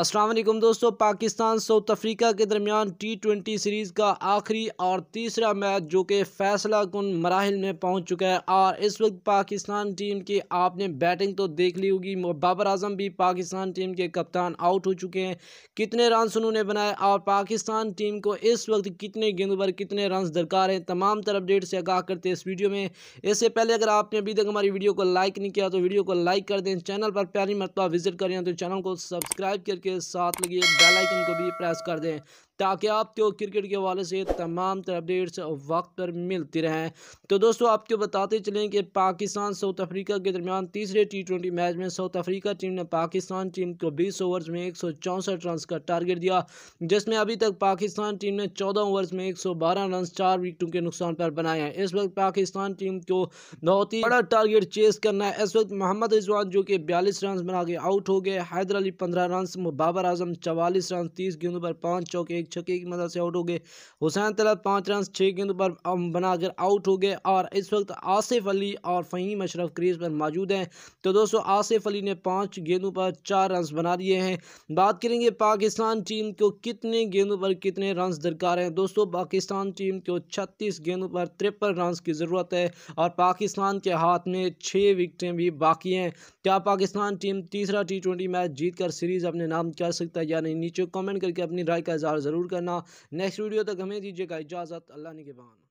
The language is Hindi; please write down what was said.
असलम दोस्तों पाकिस्तान साउथ अफ्रीका के दरमियान टी ट्वेंटी सीरीज़ का आखिरी और तीसरा मैच जो कि फ़ैसला कन मराहल में पहुंच चुका है और इस वक्त पाकिस्तान टीम की आपने बैटिंग तो देख ली होगी बाबर आजम भी पाकिस्तान टीम के कप्तान आउट हो चुके हैं कितने रन उन्होंने बनाए और पाकिस्तान टीम को इस वक्त कितने गेंद पर कितने रन दरकार हैं तमाम तर अपडेट से आगाह करते इस वीडियो में इससे पहले अगर आपने अभी तक हमारी वीडियो को लाइक नहीं किया तो वीडियो को लाइक कर दें चैनल पर पहली मरतबा विजिट करें तो चैनल को सब्सक्राइब करके के साथ लगी बेल आइकन को भी प्रेस कर दें ताकि आपको क्रिकेट के हवाले से तमाम अपडेट्स वक्त पर मिलती रहें तो दोस्तों आपको बताते चलें कि पाकिस्तान साउथ अफ्रीका के दरमियान तीसरे टी ट्वेंटी मैच में साउथ अफ्रीका टीम ने पाकिस्तान टीम को बीस ओवर्स में एक सौ चौंसठ रन का टारगेट दिया जिसमें अभी तक पाकिस्तान टीम ने चौदह ओवर्स में एक सौ बारह रन चार विकेटों के नुकसान पर बनाए हैं इस वक्त पाकिस्तान टीम को बहुत ही बड़ा टारगेट चेस करना है इस वक्त मोहम्मद रिजवान जो कि बयालीस रन बना के आउट हो गए हैदर अली पंद्रह रन बाबर आजम चवालीस रन तीस गेंदों पर पाँच चौके एक छक्के की मदद से आउट हो गए हुसैन तलत पाँच रन छः गेंदों पर बनाकर आउट हो गए और इस वक्त आसिफ अली और फ़हीम अशरफ क्रीज पर मौजूद हैं तो दोस्तों आसिफ अली ने पाँच गेंदों पर चार रन बना दिए हैं बात करेंगे पाकिस्तान टीम को कितने गेंदों पर कितने रन दरकार हैं दोस्तों पाकिस्तान टीम को छत्तीस गेंदों पर तिरपन रन की ज़रूरत है और पाकिस्तान के हाथ में छः विकटें भी बाकी हैं क्या पाकिस्तान टीम तीसरा टी ट्वेंटी मैच जीत कर सीरीज़ अपने नाम कर सकता है या नहीं नीचे कमेंट करके अपनी राय का इजहार ज़रूर करना नेक्स्ट वीडियो तक हमें दीजिएगा इजाज़त अल्लाह ने के बहान